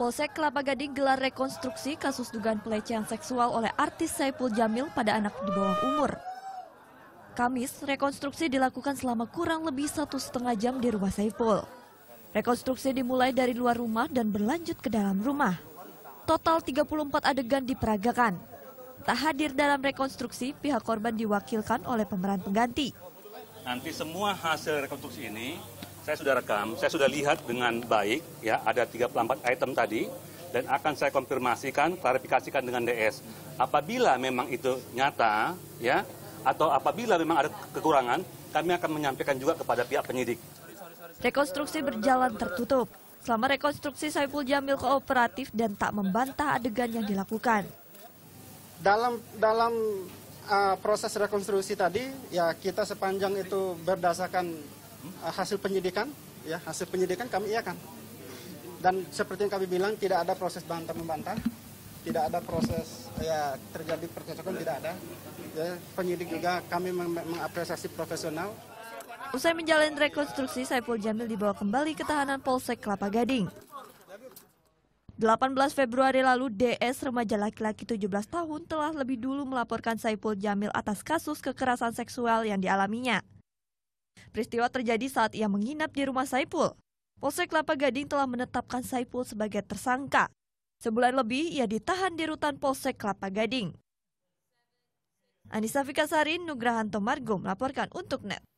Polsek Kelapa Gading gelar rekonstruksi kasus dugaan pelecehan seksual oleh artis Saipul Jamil pada anak di bawah umur. Kamis, rekonstruksi dilakukan selama kurang lebih satu setengah jam di rumah Saipul. Rekonstruksi dimulai dari luar rumah dan berlanjut ke dalam rumah. Total 34 adegan diperagakan. Tak hadir dalam rekonstruksi, pihak korban diwakilkan oleh pemeran pengganti. Nanti semua hasil rekonstruksi ini saya sudah rekam, saya sudah lihat dengan baik, ya ada 34 item tadi, dan akan saya konfirmasikan, klarifikasikan dengan DS. Apabila memang itu nyata, ya, atau apabila memang ada kekurangan, kami akan menyampaikan juga kepada pihak penyidik. Rekonstruksi berjalan tertutup. Selama rekonstruksi, Saiful Jamil kooperatif dan tak membantah adegan yang dilakukan. Dalam dalam uh, proses rekonstruksi tadi, ya kita sepanjang itu berdasarkan Eh, hasil penyidikan, ya hasil penyidikan kami iakan. Dan seperti yang kami bilang tidak ada proses bantah membantah, tidak ada proses ya terjadi percocokan tidak ada. Ya, penyidik juga kami mengapresiasi profesional. Usai menjalani rekonstruksi, Saiful Jamil dibawa kembali ke tahanan Polsek Kelapa Gading. 18 Februari lalu, DS remaja laki-laki 17 tahun telah lebih dulu melaporkan Saiful Jamil atas kasus kekerasan seksual yang dialaminya. Peristiwa terjadi saat ia menginap di rumah Saipul. Polsek Kelapa Gading telah menetapkan Saipul sebagai tersangka. Sebulan lebih ia ditahan di rutan Polsek Kelapa Gading. Anissa Fikasari, Nugrahanto Margo melaporkan untuk NET.